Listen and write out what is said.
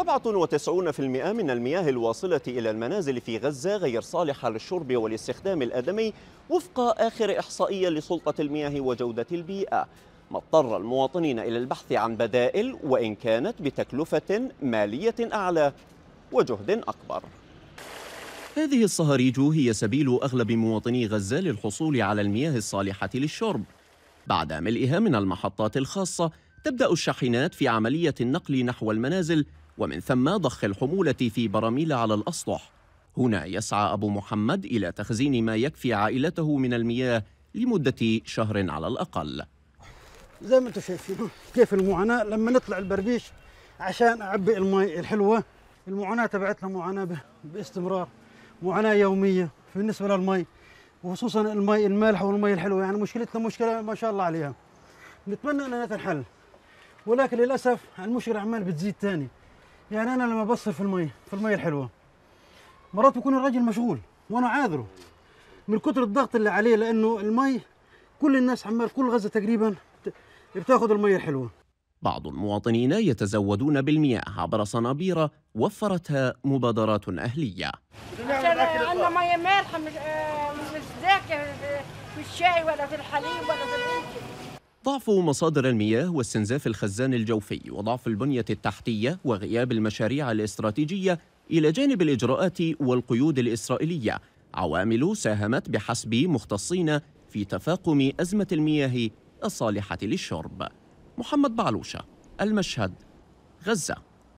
97% من المياه الواصلة إلى المنازل في غزة غير صالحة للشرب والاستخدام الآدمي وفق آخر إحصائية لسلطة المياه وجودة البيئة ما اضطر المواطنين إلى البحث عن بدائل وإن كانت بتكلفة مالية أعلى وجهد أكبر هذه الصهاريج هي سبيل أغلب مواطني غزة للحصول على المياه الصالحة للشرب بعد ملئها من المحطات الخاصة تبدأ الشاحنات في عملية النقل نحو المنازل ومن ثم ضخ الحمولة في براميل على الأسطح هنا يسعى أبو محمد إلى تخزين ما يكفي عائلته من المياه لمدة شهر على الأقل زي ما انتم شايفين كيف المعاناة لما نطلع البربيش عشان أعبي الماء الحلوة المعاناة تبعتنا معاناة باستمرار معاناة يومية بالنسبة للماء وخصوصا الماء المالح والماء الحلو يعني مشكلتنا مشكلة ما شاء الله عليها نتمنى أنها تنحل ولكن للاسف المشكله عمال بتزيد ثاني يعني انا لما بصر في المي في المي الحلوه مرات بكون الرجل مشغول وانا عاذره من كثر الضغط اللي عليه لانه المي كل الناس عمال كل غزه تقريبا بتاخذ المي الحلوه بعض المواطنين يتزودون بالمياه عبر صنابير وفرتها مبادرات اهليه عشان عندنا ميه مالحه مش آه، مش ذاكر في الشاي ولا في الحليب ولا في الأكل. ضعف مصادر المياه واستنزاف الخزان الجوفي وضعف البنية التحتية وغياب المشاريع الاستراتيجية إلى جانب الإجراءات والقيود الإسرائيلية عوامل ساهمت بحسب مختصين في تفاقم أزمة المياه الصالحة للشرب محمد بعلوشة المشهد غزة